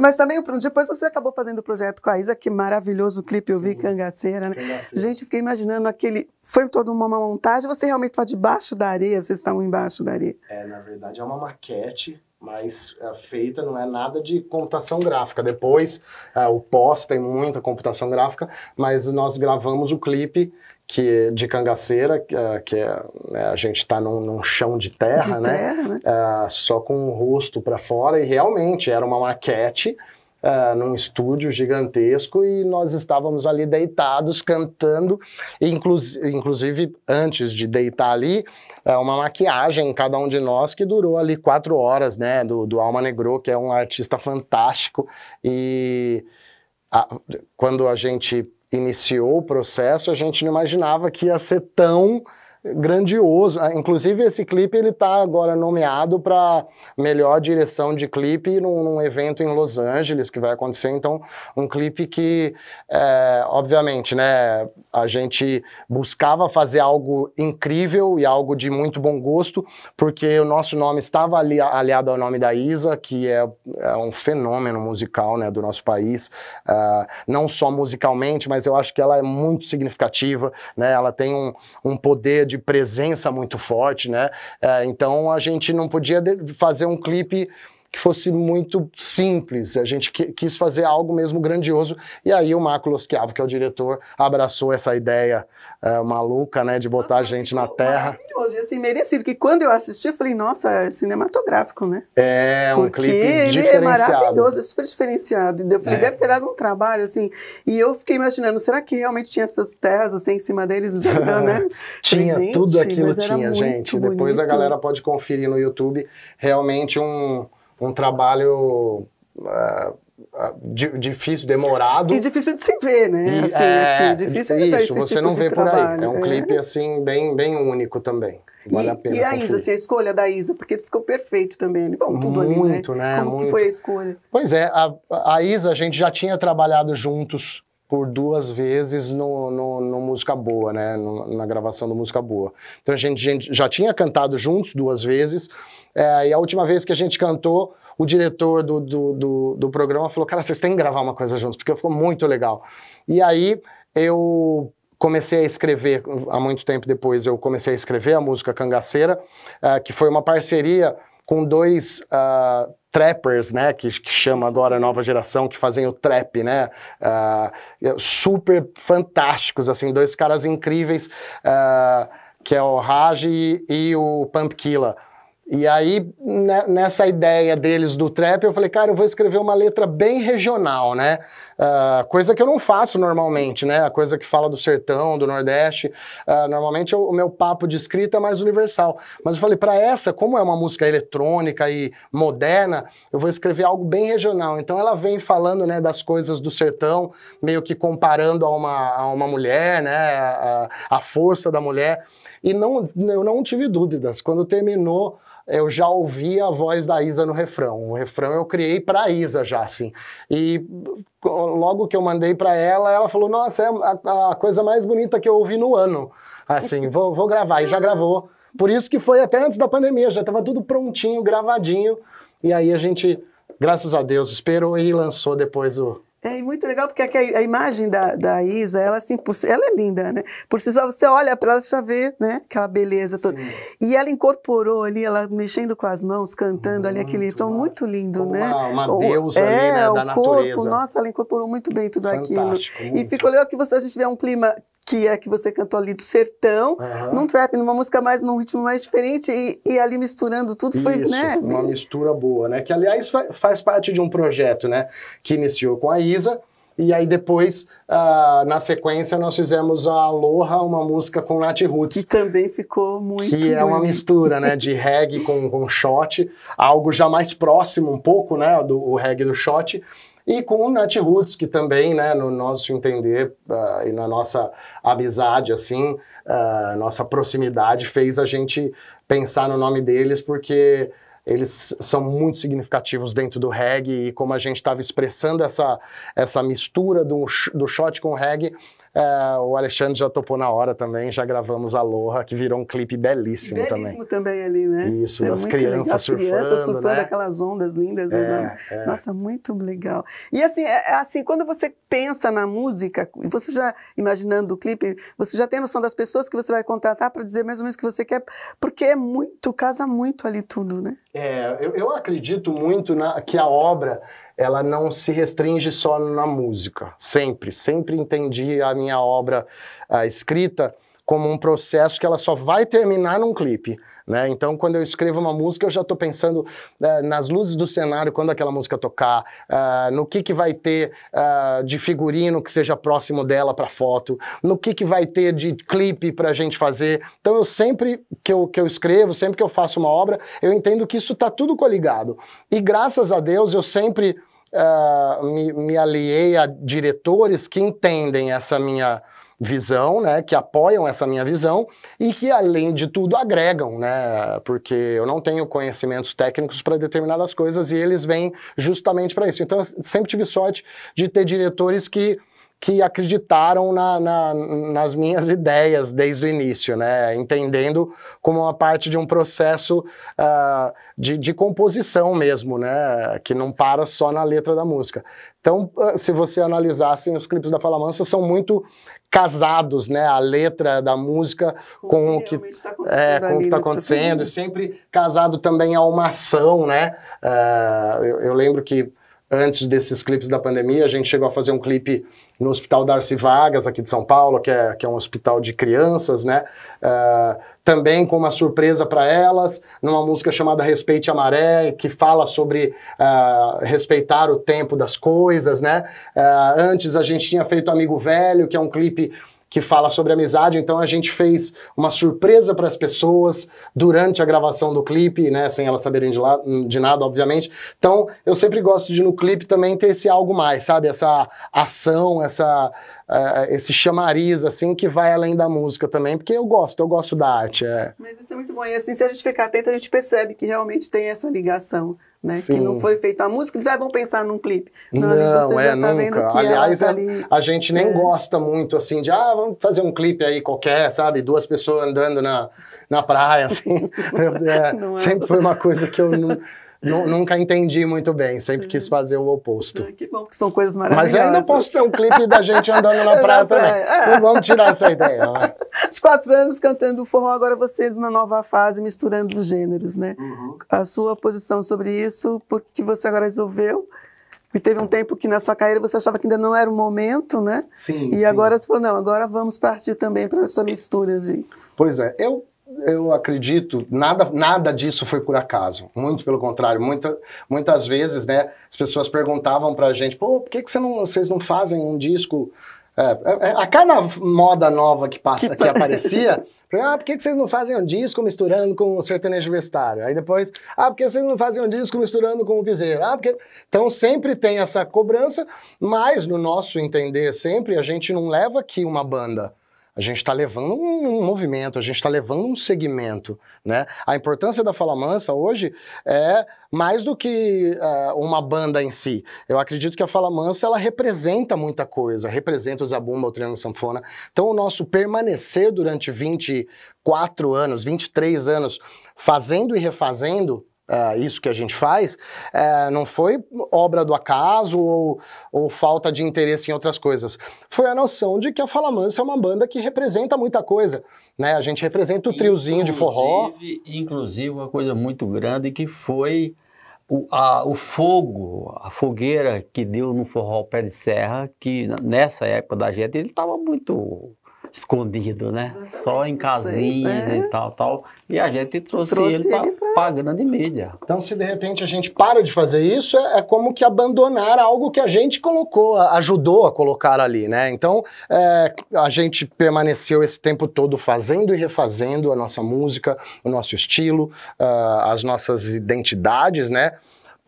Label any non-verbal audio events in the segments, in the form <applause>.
Mas também depois você acabou fazendo o projeto com a Isa, que maravilhoso o clipe, eu vi Sim. cangaceira, né? Cangaceira. Gente, fiquei imaginando aquele. Foi toda uma montagem, você realmente está debaixo da areia, vocês estavam embaixo da areia. É, na verdade é uma maquete mas é, feita não é nada de computação gráfica. Depois, é, o pós tem muita computação gráfica, mas nós gravamos o clipe que de cangaceira, ah, que é, né, a gente está num, num, chão de terra, de né? Terra, né? Uh, só com o rosto para fora, e realmente era uma maquete uh, num estúdio gigantesco e nós estávamos ali deitados cantando, inclusive antes de deitar ali, uh, uma maquiagem em cada um de nós que durou ali quatro horas, né? Do, do Alma Negro, que é um artista fantástico, e a, quando a gente iniciou o processo, a gente não imaginava que ia ser tão grandioso. Ah, inclusive, esse clipe ele está agora nomeado para melhor direção de clipe num, num, evento em Los Angeles que vai acontecer. Então, um clipe que, é, obviamente, né, a gente buscava fazer algo incrível e algo de muito bom gosto, porque o nosso nome estava ali, aliado ao nome da Isa, que é, é um fenômeno musical né, do nosso país, uh, não só musicalmente, mas eu acho que ela é muito significativa, né, ela tem um, um poder de presença muito forte, né? É, então a gente não podia fazer um clipe que fosse muito simples. A gente quis fazer algo mesmo grandioso. E aí o Marco Loschiavo, que é o diretor, abraçou essa ideia é, maluca, né, de botar nossa, a gente na terra. Maravilhoso, e assim, merecido. Que quando eu assisti, eu falei, nossa, é cinematográfico, né? É, um Porque clipe diferenciado. ele é maravilhoso, é super diferenciado. Eu falei, é. deve ter dado um trabalho, assim. E eu fiquei imaginando, será que realmente tinha essas terras, assim, em cima deles, né? <laughs> tinha, Presente, tudo aquilo tinha, gente. Bonito. Depois a galera pode conferir no YouTube, realmente um um trabalho uh, difícil, demorado. E difícil de se ver, né? E, assim, é, aqui, difícil de isso, ver esse você tipo não vê por aí. É um é. clipe, assim, bem, bem único também. Vale e, a pena. E a Isa, assim, a escolha da Isa, porque ficou perfeito também. Bom, tudo muito, ali, né? né? Como muito. que foi a escolha? Pois é, a, a Isa, a gente já tinha trabalhado juntos por duas vezes no, no, no Música Boa, né? No, na gravação do Música Boa. Então a gente, a gente já tinha cantado juntos duas vezes, é, e a última vez que a gente cantou, o diretor do, do, do, do programa falou: Cara, vocês têm que gravar uma coisa juntos, porque ficou muito legal. E aí eu comecei a escrever, há muito tempo depois, eu comecei a escrever a música Cangaceira, é, que foi uma parceria com dois uh, trappers, né, que, que chama agora a nova geração, que fazem o trap, né, uh, super fantásticos, assim, dois caras incríveis, ah, que é o Raj e, e o Pump Killa e aí, né, nessa ideia deles do trap, eu falei, cara, eu vou escrever uma letra bem regional, né? Uh, coisa que eu não faço normalmente, né? A coisa que fala do sertão, do Nordeste. Uh, normalmente eu, o meu papo de escrita é mais universal. Mas eu falei, para essa, como é uma música eletrônica e moderna, eu vou escrever algo bem regional. Então ela vem falando né, das coisas do sertão, meio que comparando a uma, a uma mulher, né? A, a força da mulher. E não, eu não tive dúvidas. Quando terminou eu já ouvia a voz da Isa no refrão. O refrão eu criei para a Isa já, assim. E logo que eu mandei para ela, ela falou: Nossa, é a, a, coisa mais bonita que eu ouvi no ano. Assim, vou, vou gravar. E já gravou. Por isso que foi até antes da pandemia, já estava tudo prontinho, gravadinho. E aí a gente, graças a Deus, esperou e lançou depois o, é muito legal porque a, a imagem da, da, Isa, ela assim, por, ela é linda, né? Por si só você olha para ela, você já vê, né? Aquela beleza toda. Sim. E ela incorporou ali, ela mexendo com as mãos, cantando muito ali aquele tom muito lindo, né? uma, né? Uma o, deusa é, ali, né? Da o corpo, natureza. nossa, ela incorporou muito bem tudo Fantástico, aquilo. Muito. E ficou legal que você a gente vê um clima que é que você cantou ali do sertão, uhum. num trap, numa música mais, num ritmo mais diferente e, e ali misturando tudo Isso, foi, né? Uma mistura boa, né? Que aliás faz parte de um projeto, né? Que iniciou com a Isa. E aí depois, uh, na sequência, nós fizemos a Aloha, uma música com Nat Roots. Que também ficou muito Que é uma mistura, né, de reggae com, com shot, algo já mais próximo um pouco, né, do reggae do shot, e com o Natiruts, que também, né, no nosso entender uh, e na nossa amizade, assim, uh, nossa proximidade, fez a gente pensar no nome deles, porque eles são muito significativos dentro do reggae e como a gente estava expressando essa, essa mistura do, do shot com o reggae, é, o Alexandre já topou na hora também, já gravamos Aloha, que virou um clipe belíssimo, também. Belíssimo também ali, né? Isso, é das crianças legal. surfando. As crianças surfando né? aquelas ondas lindas. Né, é, é. Nossa, muito legal. E assim, é, é assim, quando você pensa na música, você já, imaginando o clipe, você já tem noção das pessoas que você vai contratar para dizer mais ou menos o que você quer, porque é muito, casa muito ali tudo, né? É, eu, eu acredito muito na, que a obra ela não se restringe só na música. Sempre, sempre entendi a minha obra a escrita como um processo que ela só vai terminar num clipe. Né? Então, quando eu escrevo uma música, eu já estou pensando uh, nas luzes do cenário, quando aquela música tocar, uh, no que, que vai ter uh, de figurino que seja próximo dela para foto, no que, que vai ter de clipe para a gente fazer. Então, eu sempre que eu, que eu escrevo, sempre que eu faço uma obra, eu entendo que isso está tudo coligado. E graças a Deus, eu sempre é, me, me aliei a diretores que entendem essa minha visão, né, que apoiam essa minha visão e que, além de tudo, agregam, né, porque eu não tenho conhecimentos técnicos para determinadas coisas e eles vêm justamente para isso. Então, eu sempre tive sorte de ter diretores que que acreditaram na, na, nas minhas <laughs> ideias desde o início, né? Entendendo como uma parte de um processo uh, de, de, composição mesmo, né? Que não para só na letra da música. Então, ah, se você analisasse assim, os clipes da Fala Mansa, são muito casados, né? A letra da música tá é, com, o que está acontecendo, é, acontecendo sempre casado também a uma ação, né? Uh, eu, eu lembro que antes desses clipes da pandemia. A gente chegou a fazer um clipe no Hospital Darcy Vargas, aqui de São Paulo, que é, que é um hospital de crianças, né? Uh, também com uma surpresa para elas, numa música chamada Respeite a Maré, que fala sobre uh, respeitar o tempo das coisas, né? Uh, antes a gente tinha feito Amigo Velho, que é um clipe que fala sobre amizade. Então a gente fez uma surpresa para as pessoas durante a gravação do clipe, né? Sem elas saberem de, lá, de nada, obviamente. Então eu sempre gosto de no clipe também ter esse algo mais, sabe? Essa ação, essa uh, esse chamariz, assim, que vai além da música também, porque eu gosto, eu gosto da arte. É. Mas isso é muito bom. E assim, se a gente ficar atento, a gente percebe que realmente tem essa ligação, né? Sim. Que não foi feita a música, eles vão é pensar num clipe. Não, não você é, já tá nunca. vendo que Aliás, tá é, ali... a gente nem é. gosta muito, assim, de, ah, vamos fazer um clipe aí qualquer, sabe? Duas pessoas andando na, na praia, assim. <laughs> <laughs> É, é, sempre foi uma coisa que eu não... <laughs> nunca entendi muito bem, sempre quis uhum. fazer o oposto. Ah, que bom, que são coisas maravilhosas. Mas ainda posso ter um clipe da gente andando <laughs> na praia também. É. Não vamos tirar essa ideia. <laughs> Os quatro anos cantando forró, agora você numa nova fase, misturando os gêneros, né? Uhum. A sua posição sobre isso, porque você agora resolveu e teve um tempo que na sua carreira você achava que ainda não era o momento, né? Sim. E sim. agora você falou, não, agora vamos partir também para essa mistura de. Pois é, eu eu acredito, nada, nada disso foi por acaso. Muito pelo contrário. Muita, muitas vezes, né, as pessoas perguntavam pra gente, pô, por que, que você não, vocês não fazem um disco... É, é, é a cada moda nova que, passa, que, tá- aparecia... <laughs> Ah, por que, que vocês não fazem um disco misturando com o sertanejo universitário? Aí depois, ah, por que vocês não fazem um disco misturando com o piseiro? Ah, porque... Então sempre tem essa cobrança, mas no nosso entender sempre, a gente não leva aqui uma banda. A gente está levando um movimento, a gente está levando um segmento. Né? A importância da Fala Mansa hoje é mais do que uh, uma banda em si. Eu acredito que a Fala Mansa ela representa muita coisa, representa o Zabumba, o Triângulo Sanfona. Então, o nosso permanecer durante 24 anos, 23 anos, fazendo e refazendo Uh, isso que a gente faz, uh, não foi obra do acaso ou, ou, falta de interesse em outras coisas. Foi a noção de que a Falamansa é uma banda que representa muita coisa. Né? A gente representa o triozinho de forró. Inclusive, uma coisa muito grande que foi o, a, o fogo, a fogueira que deu no forró Pé de Serra, que nessa época da gente ele estava muito escondido, né? Exatamente. Só em casinhas né? e tal, tal. E a gente trouxe, trouxe ele, ele para grande mídia. Então, se de repente a gente para de fazer isso, é, é, como que abandonar algo que a gente colocou, ajudou a colocar ali, né? Então, é, a gente permaneceu esse tempo todo fazendo e refazendo a nossa música, o nosso estilo, uh, as nossas identidades, né?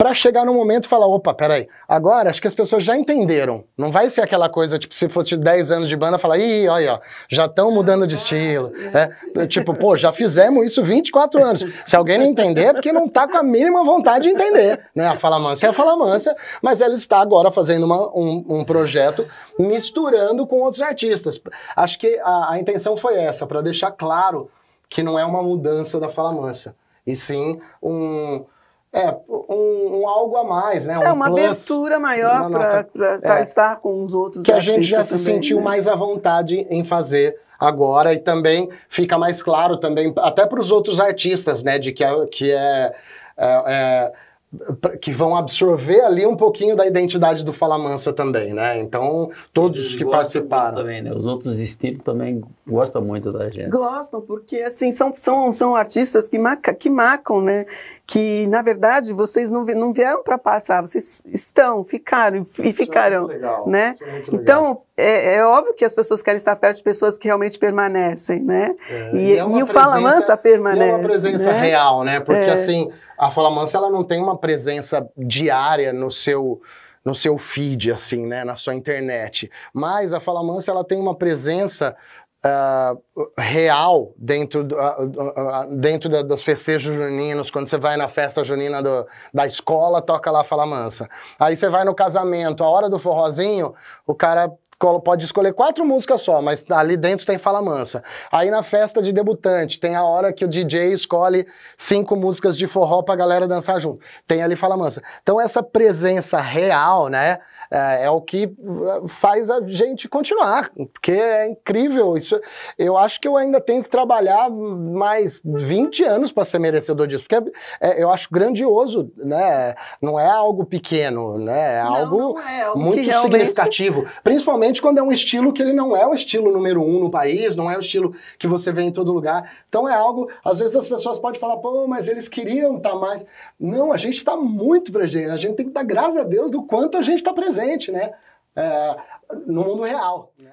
para chegar no momento e falar, opa, peraí, agora acho que as pessoas já entenderam. Não vai ser aquela coisa, tipo, se fosse 10 anos de banda, falar, ih, olha, já estão mudando de estilo. É, é tipo, pô, já fizemos isso 24 anos. Se alguém não entender, é porque não tá com a mínima vontade de entender. Né? A Fala Mansa é a Fala Mansa, mas ela está agora fazendo uma, um, um, projeto misturando com outros artistas. Acho que a, a intenção foi essa, para deixar claro que não é uma mudança da Fala Mansa, e sim um é, um, um, algo a mais, né? É um é uma abertura maior para é, estar com os outros Que a gente já se sentiu né? mais à vontade em fazer agora e também fica mais claro também, até para os outros artistas, né? De que é... Que é, é, é que vão absorver ali um pouquinho da identidade do Falamansa também, né? Então, todos Eles que participaram. Também, né? Os outros estilos também gostam muito da gente. Gostam, porque assim, são, são, são artistas que, marca, que marcam, né? Que, na verdade, vocês não, não vieram para passar, vocês estão, ficaram e ficarão, é muito legal. né? é muito legal. Então, é, é, óbvio que as pessoas querem estar perto de pessoas que realmente permanecem, né? É, e, e, é e o Fala Mansa permanece. É uma presença né? real, né? Porque é. assim, a Fala Mansa ela não tem uma presença diária no seu no seu feed, assim, né? Na sua internet. Mas a Fala Mansa ela tem uma presença Uh, real dentro, do, uh, uh, dentro da, dos festejos juninos, quando você vai na festa junina do, da escola, toca lá Fala Mansa. Aí você vai no casamento, a hora do forrozinho, o cara pode escolher quatro músicas só, mas ali dentro tem Fala Mansa. Aí na festa de debutante, tem a hora que o DJ escolhe cinco músicas de forró pra galera dançar junto. Tem ali Fala Mansa. Então essa presença real, né? é, é o que é, faz a gente continuar, porque é incrível. Isso, eu acho que eu ainda tenho que trabalhar mais 20 anos para ser merecedor disso, porque é, é, eu acho grandioso, né? Não é algo pequeno, né? É algo não, é muito realmente... significativo, principalmente quando é um estilo que ele não é o estilo número um no país, não é o estilo que você vê em todo lugar. Então é algo, às vezes as pessoas podem falar, pô, mas eles queriam estar tá mais. Não, a gente está muito presente, a gente tem que dar graças a Deus do quanto a gente está presente presente, né? É, no mundo real. Né?